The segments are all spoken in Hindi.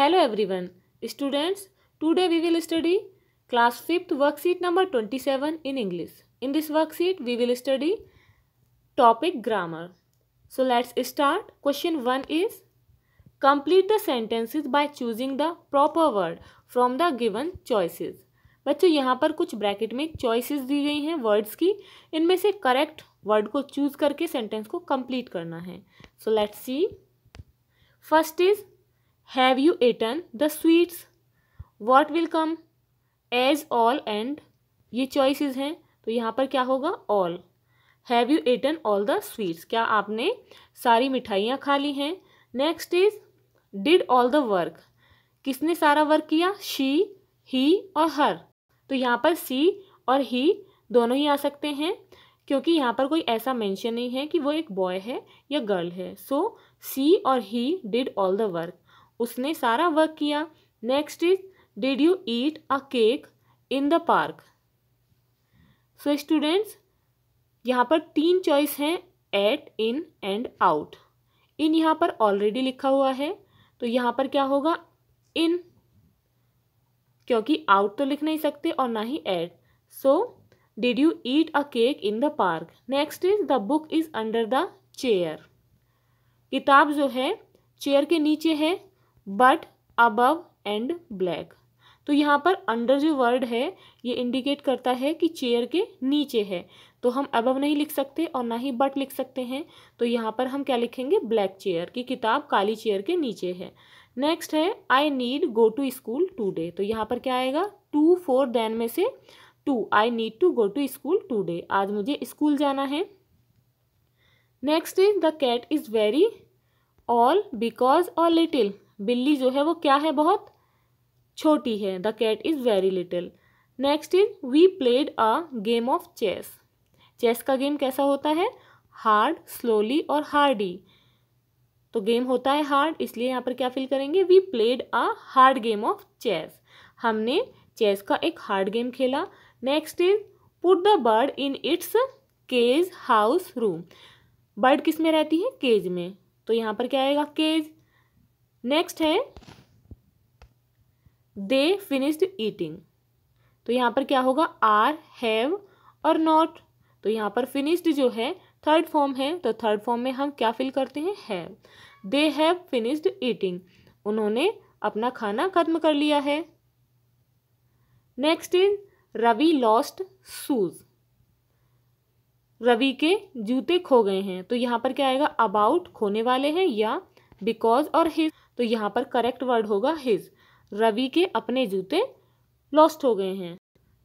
Hello everyone students today we will study class fifth worksheet number twenty seven in English in this worksheet we will study topic grammar so let's start question one is complete the sentences by choosing the proper word from the given choices बच्चों यहाँ पर कुछ ब्रैकेट में चॉइसिस दी गई हैं वर्ड्स की इनमें से करेक्ट वर्ड को चूज करके सेंटेंस को कंप्लीट करना है so let's see first is have you eaten the sweets what will come as all and ये चॉइसेस हैं तो यहाँ पर क्या होगा all have you eaten all the sweets क्या आपने सारी मिठाइयाँ खा ली हैं next is did all the work किसने सारा वर्क किया शी ही और हर तो यहाँ पर सी और ही दोनों ही आ सकते हैं क्योंकि यहाँ पर कोई ऐसा मेंशन नहीं है कि वो एक बॉय है या गर्ल है सो सी और he did all the work उसने सारा वर्क किया next is did you eat a cake in the park so students यहाँ पर तीन चॉइस हैं ate in and out in यहाँ पर ऑलरेडी लिखा हुआ है तो यहाँ पर क्या होगा इन क्योंकि आउट तो लिख नहीं सकते और ना ही ate so did you eat a cake in the park next is the book is under the chair किताब जो है चेयर के नीचे है बट अबव एंड ब्लैक तो यहाँ पर अंडर जो वर्ड है ये इंडिकेट करता है कि चेयर के नीचे है तो हम अबव नहीं लिख सकते और ना ही बट लिख सकते हैं तो यहाँ पर हम क्या लिखेंगे ब्लैक चेयर की किताब काली चेयर के नीचे है नेक्स्ट है I need go to school today तो यहाँ पर क्या आएगा टू फोर देन में से to I need to go to school today आज मुझे स्कूल जाना है next is the cat is very all because और लिटिल बिल्ली जो है वो क्या है बहुत छोटी है the cat is very little next is we played a game of chess chess का गेम कैसा होता है हार्ड स्लोली और हार्डी तो गेम होता है हार्ड इसलिए यहाँ पर क्या फील करेंगे we played a hard game of chess हमने चेस का एक हार्ड गेम खेला next is put the bird in its cage house room bird किस में रहती है केज में तो यहाँ पर क्या आएगा केज नेक्स्ट है दे फिनिश्ड ईटिंग तो यहाँ पर क्या होगा आर हैव और नॉट तो यहाँ पर फिनिश्ड जो है थर्ड फॉर्म है तो थर्ड फॉर्म में हम क्या फिल करते हैं have they have finished eating उन्होंने अपना खाना खत्म कर लिया है next is Ravi lost shoes Ravi के जूते खो गए हैं तो यहाँ पर क्या आएगा अबाउट खोने वाले हैं या बिकॉज और हिज तो यहाँ पर करेक्ट वर्ड होगा हिज रवि के अपने जूते लॉस्ट हो गए हैं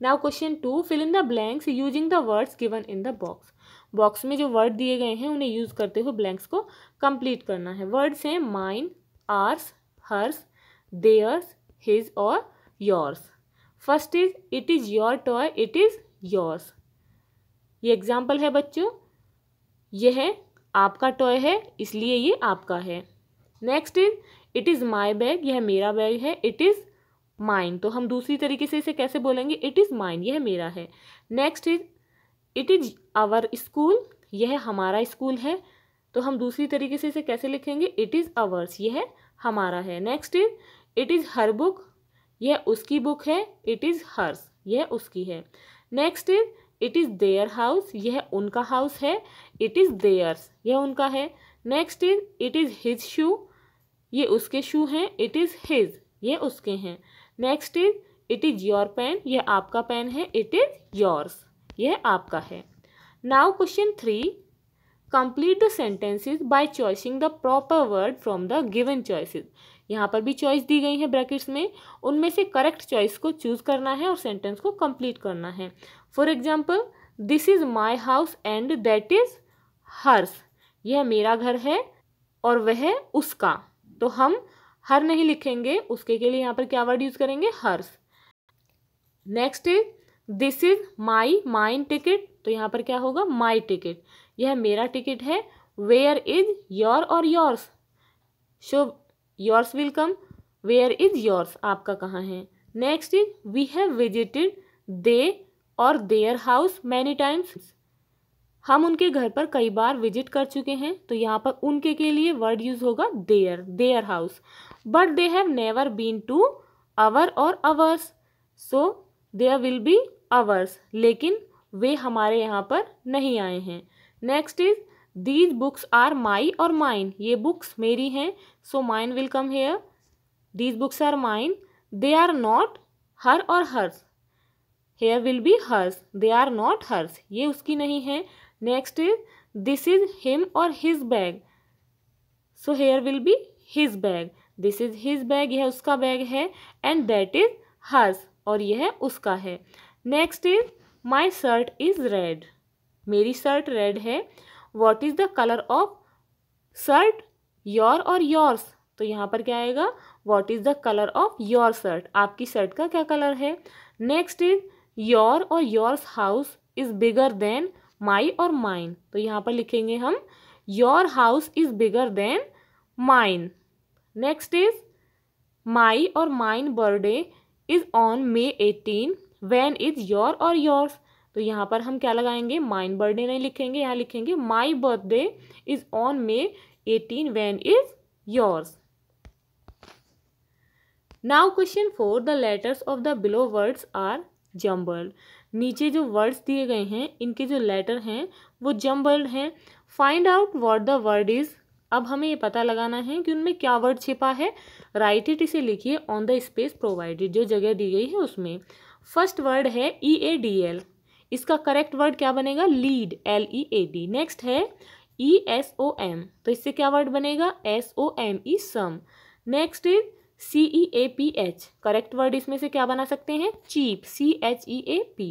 now question two fill in the blanks using the words given in the box box में जो वर्ड दिए गए हैं उन्हें यूज करते हुए ब्लैंक्स को कंप्लीट करना है वर्ड्स हैं mine ours hers theirs his और yours first is it is your toy it is yours ये एग्जाम्पल है बच्चों यह है आपका टॉय है इसलिए ये आपका है next is it is my bag यह मेरा बैग है इट इज़ माइन तो हम दूसरी तरीके से इसे कैसे बोलेंगे इट इज़ माइन यह मेरा है next is it is our school यह हमारा स्कूल है तो हम दूसरी तरीके से इसे कैसे लिखेंगे इट इज़ आवर्स यह हमारा है next is it is her book यह उसकी बुक है इट इज़ हर्स यह उसकी है next is it is their house यह उनका हाउस है इट इज़ देयर्स यह उनका है next is it is his shoe ये उसके शू हैं इट इज़ हिज ये उसके हैं next is it is your pen यह आपका पेन है इट इज़ योर्स यह आपका है now question three complete the sentences by choosing the proper word from the given choices यहाँ पर भी चॉइस दी गई है ब्रैकेट्स में उनमें से करेक्ट चॉइस को चूज करना है और सेंटेंस को कंप्लीट करना है for example this is my house and that is hers यह मेरा घर है और वह उसका तो हम हर नहीं लिखेंगे उसके के लिए यहाँ पर क्या वर्ड यूज़ करेंगे hers next is this is my mine ticket तो यहाँ पर क्या होगा माई टिकट यह मेरा टिकट है वेयर इज योर और yours so yours will come where is yours आपका कहाँ है next is we have visited they और देयर हाउस मैनी टाइम्स हम उनके घर पर कई बार विजिट कर चुके हैं तो यहाँ पर उनके के लिए वर्ड यूज होगा their their house but they have never been to our और ours so there will be ours लेकिन वे हमारे यहाँ पर नहीं आए हैं next is these books are my और माइन ये बुक्स मेरी हैं so mine will come here these books are mine they are not her और hers here will be hers they are not hers ये उसकी नहीं है next is this is him और his bag so here will be his bag this is his bag यह उसका बैग है एंड दैट इज हज और यह उसका है next is my shirt is red मेरी शर्ट रेड है what is the colour of shirt your और योर्स तो यहाँ पर क्या आएगा what is the colour of your shirt आपकी शर्ट का क्या कलर है नेक्स्ट इज योर और yours house is bigger than my और माइन तो यहाँ पर लिखेंगे हम your house is bigger than mine next is my और mine birthday is on May eighteen when is your और योर्स तो यहाँ पर हम क्या लगाएंगे माइन बर्थडे नहीं लिखेंगे यहाँ लिखेंगे my birthday is on May eighteen when is yours now question four the letters of the below words are jumbled नीचे जो वर्ड्स दिए गए हैं इनके जो लेटर हैं वो जम्बल्ड हैं find out what the word is अब हमें ये पता लगाना है कि उनमें क्या वर्ड छिपा है राइट इट इसे लिखिए ऑन द स्पेस प्रोवाइडेड जो जगह दी गई है उसमें फर्स्ट वर्ड है ई ए डी एल इसका करेक्ट वर्ड क्या बनेगा lead L E A D next है ई एस ओ एम तो इससे क्या वर्ड बनेगा S O M E some next is C E A P H correct word इसमें से क्या बना सकते हैं cheap C H E A P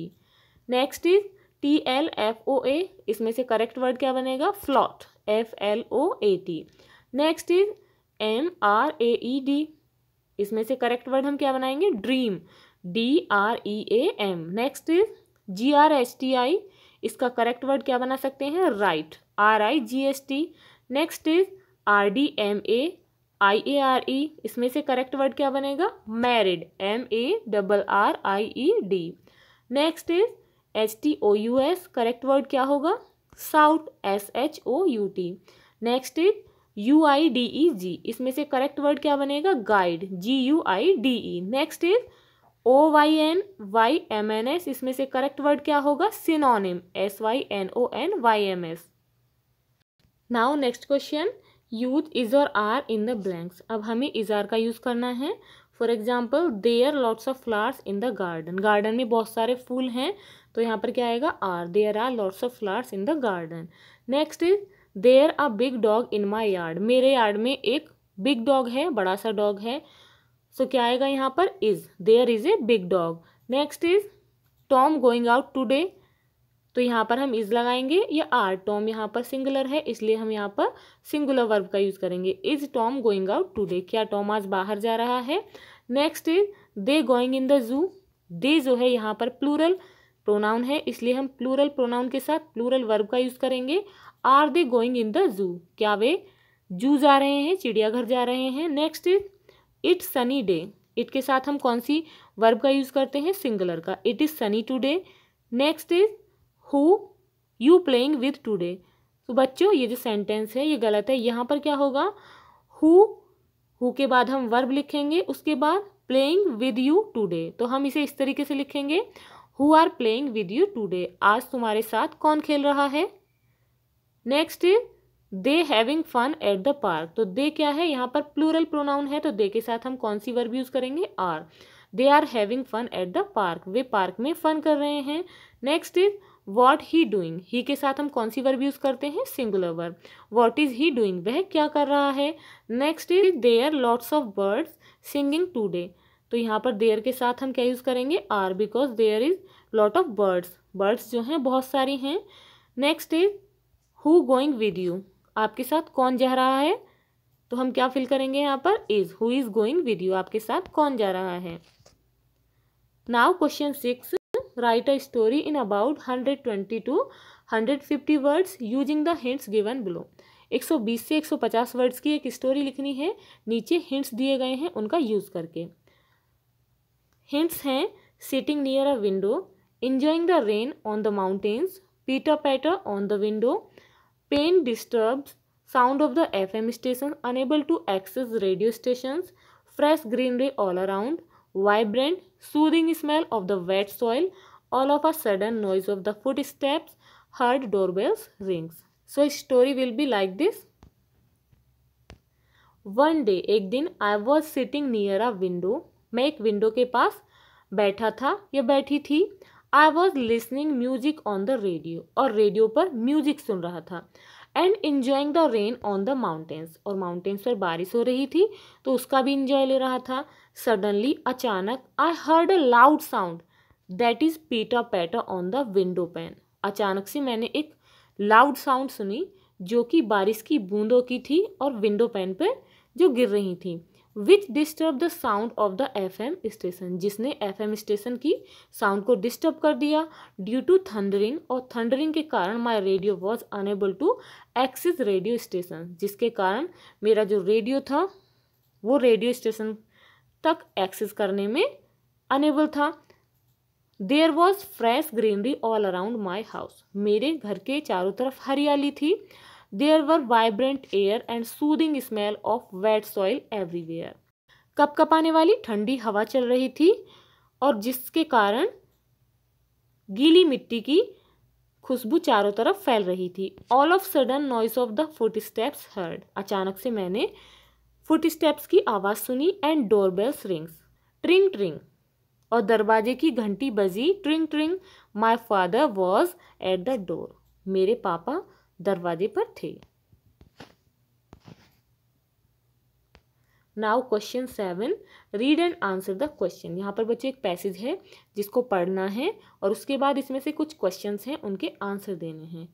next is T L F O A इसमें से करेक्ट वर्ड क्या बनेगा float F L O A T next is M R A E D इसमें से करेक्ट वर्ड हम क्या बनाएंगे dream D R E A M next is G R S T I इसका करेक्ट वर्ड क्या बना सकते हैं right R I G S T next is R D M A I A R E इसमें से करेक्ट वर्ड क्या बनेगा married M A double R I E D next is H T O U S correct word क्या होगा south S H O U T next is U I D E G इसमें से करेक्ट वर्ड क्या बनेगा guide G U I D E next is O Y N Y M N S इसमें से करेक्ट वर्ड क्या होगा synonym S Y N O N Y M S now next question use is or are in the blanks अब हमें इज आर का यूज़ करना है for example there are lots of flowers in the garden garden में बहुत सारे फूल हैं तो यहाँ पर क्या आएगा are there are lots of flowers in the garden next is are a big dog in my yard मेरे यार्ड में एक बिग डॉग है बड़ा सा डॉग है सो so, क्या आएगा यहाँ पर is there is a big dog next is Tom going out today तो यहाँ पर हम इज़ लगाएंगे या आर टॉम यहाँ पर सिंगुलर है इसलिए हम यहाँ पर सिंगुलर वर्ब का यूज़ करेंगे is Tom going out today क्या टॉम आज बाहर जा रहा है next is they going in the zoo they जो है यहाँ पर प्लूरल प्रोनाउन है इसलिए हम प्लूरल प्रोनाउन के साथ प्लूरल वर्ब का यूज़ करेंगे are they going in the zoo क्या वे जू जा रहे हैं चिड़ियाघर जा रहे हैं next is it sunny day it के साथ हम कौन सी वर्ब का यूज़ करते हैं सिंगुलर का it is sunny today next is who you playing with today तो बच्चों ये जो सेंटेंस है ये गलत है यहाँ पर क्या होगा हु हु के बाद हम वर्ब लिखेंगे उसके बाद प्लेइंग विद यू टूडे तो हम इसे इस तरीके से लिखेंगे who are playing with you today आज तुम्हारे साथ कौन खेल रहा है next they having fun at the park तो दे क्या है यहाँ पर प्लूरल प्रोनाउन है तो दे के साथ हम कौन सी वर्ब यूज़ करेंगे are they are having fun at the park वे पार्क में फन कर रहे हैं next is what he doing ही के साथ हम कौन सी वर्ब यूज़ करते हैं singular verb what is he doing वह क्या कर रहा है next is there lots of birds singing today तो यहाँ पर देयर के साथ हम क्या यूज़ करेंगे are because there is lot of birds birds जो हैं बहुत सारी हैं next is who going with you आपके साथ कौन जा रहा है तो हम क्या फिल करेंगे यहाँ पर is who is going with you आपके साथ कौन जा रहा है now question six write a story in about 120 to 150 words using the hints given below एक सौ बीस से एक सौ पचास वर्ड्स की एक स्टोरी लिखनी है नीचे हिंट्स दिए गए हैं उनका यूज़ करके हिंट्स हैं sitting near a window enjoying the rain on the mountains pitter patter on the window pane disturb sound of the F M station unable to access radio station fresh greenery all around vibrant, soothing smell of the wet soil. All of a sudden, noise of the footsteps, heard doorbells rings. So, story will be like this. One day एक दिन I was sitting near a window मैं एक विंडो के पास बैठा था या बैठी थी I was listening music on the radio और रेडियो पर म्यूजिक सुन रहा था and enjoying the rain on the mountains और माउंटेन्स पर बारिश हो रही थी तो उसका भी इन्जॉय ले रहा था सडनली अचानक I heard a loud sound that is pitter patter on the window pane अचानक से मैंने एक लाउड साउंड सुनी जो कि बारिश की बूंदों की थी और विंडो पैन पर जो गिर रही थी which disturb the sound of the F M station जिसने एफ एम स्टेशन की साउंड को डिस्टर्ब कर दिया ड्यू टू थंडरिंग और थंडरिंग के कारण my radio was unable to access radio station जिसके कारण मेरा जो रेडियो था वो रेडियो स्टेशन तक एक्सेस करने में अनेबल था there was fresh greenery all around my house मेरे घर के चारों तरफ हरियाली थी there were vibrant air and soothing smell of wet soil everywhere कप कपकपाने वाली ठंडी हवा चल रही थी और जिसके कारण गीली मिट्टी की खुशबू चारों तरफ फैल रही थी all of sudden noise of the foot steps heard अचानक से मैंने फुट स्टेप्स की आवाज़ सुनी and bells rings tring tring और दरवाजे की घंटी बजी ट्रिंग ट्रिंग my father was at the door मेरे पापा दरवाजे पर थे now question seven read and answer the question यहाँ पर बच्चों एक पैसेज है जिसको पढ़ना है और उसके बाद इसमें से कुछ क्वेश्चंस हैं उनके आंसर देने हैं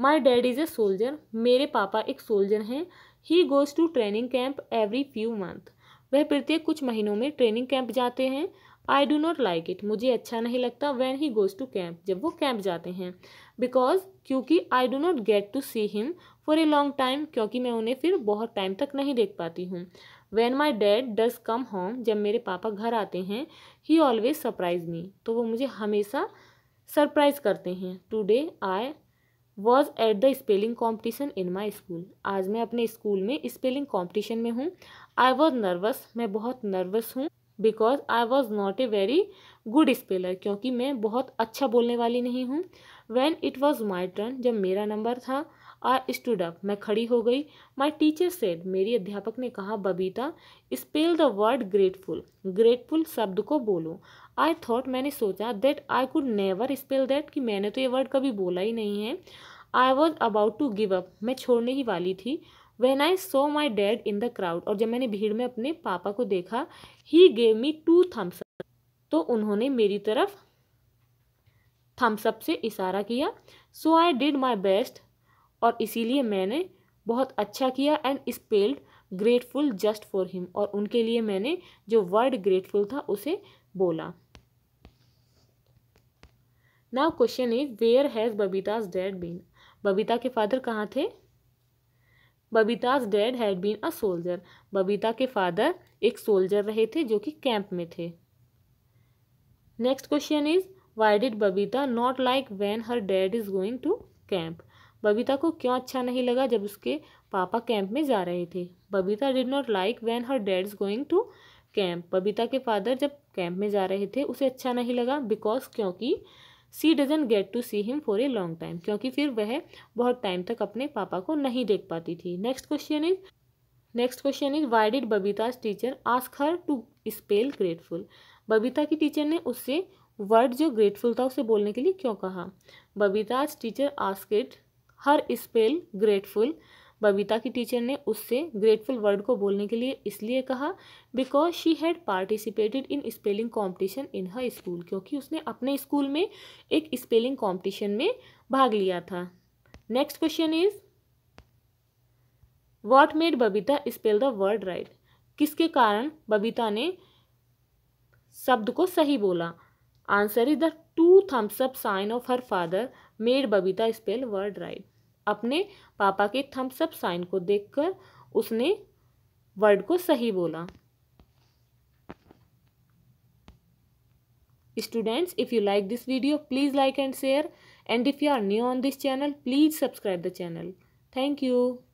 my dad is a soldier मेरे पापा एक सोल्जर हैं he goes to training camp every few month वह प्रत्येक कुछ महीनों में ट्रेनिंग कैंप जाते हैं I do not like it मुझे अच्छा नहीं लगता when he goes to camp जब वो कैंप जाते हैं बिकॉज क्योंकि I do not get to see him for a long time क्योंकि मैं उन्हें फिर बहुत टाइम तक नहीं देख पाती हूँ when my dad does come home जब मेरे पापा घर आते हैं ही ऑलवेज सरप्राइज मी तो वो मुझे हमेशा सरप्राइज करते हैं today I was at the spelling competition in my school आज मैं अपने स्कूल में स्पेलिंग कॉम्पिटिशन में हूँ आई वॉज नर्वस मैं बहुत नर्वस हूँ because I was not a very good speller क्योंकि मैं बहुत अच्छा बोलने वाली नहीं हूँ when it was my turn जब मेरा नंबर था आई स्टूड अप मैं खड़ी हो गई माई टीचर सेड मेरी अध्यापक ने कहा Babita spell the word grateful grateful शब्द को बोलो आई थॉट मैंने सोचा that I could never spell that कि मैंने तो ये वर्ड कभी बोला ही नहीं है I was about to give up मैं छोड़ने ही वाली थी when I saw my dad in the crowd और जब मैंने भीड़ में अपने पापा को देखा he gave me two thumbs up तो उन्होंने मेरी तरफ थम्सअप से इशारा किया सो आई डिड माई बेस्ट और इसीलिए मैंने बहुत अच्छा किया and spelled grateful just for him और उनके लिए मैंने जो वर्ड ग्रेटफुल था उसे बोला now question is where has Babita's dad been Babita के फादर कहाँ थे Babita's dad had been a soldier Babita के फादर एक सोल्जर रहे थे जो कि कैंप में थे next question is why did Babita not like when her dad is going to camp Babita को क्यों अच्छा नहीं लगा जब उसके पापा कैंप में जा रहे थे Babita did not like when her dad is going to camp Babita के फादर जब कैंप में जा रहे थे उसे अच्छा नहीं लगा बिकॉज क्योंकि she doesn't get to see him for a long time क्योंकि फिर वह बहुत टाइम तक अपने पापा को नहीं देख पाती थी next question is next question is why did Babita's teacher ask her to spell grateful Babita की टीचर ने उससे वर्ड जो ग्रेटफुल था उसे बोलने के लिए क्यों कहा Babita's teacher it her spell grateful Babita की टीचर ने उससे ग्रेटफुल वर्ड को बोलने के लिए इसलिए कहा because she had participated in spelling competition in her school क्योंकि उसने अपने स्कूल में एक स्पेलिंग कॉम्पिटिशन में भाग लिया था next question is what made Babita spell the word right किसके कारण बबीता ने शब्द को सही बोला answer is the two thumbs up sign of her father made Babita spell word right अपने पापा के थम्सअप साइन को देखकर उसने वर्ड को सही बोला students if you like this video please like and share and if you are new on this channel please subscribe the channel thank you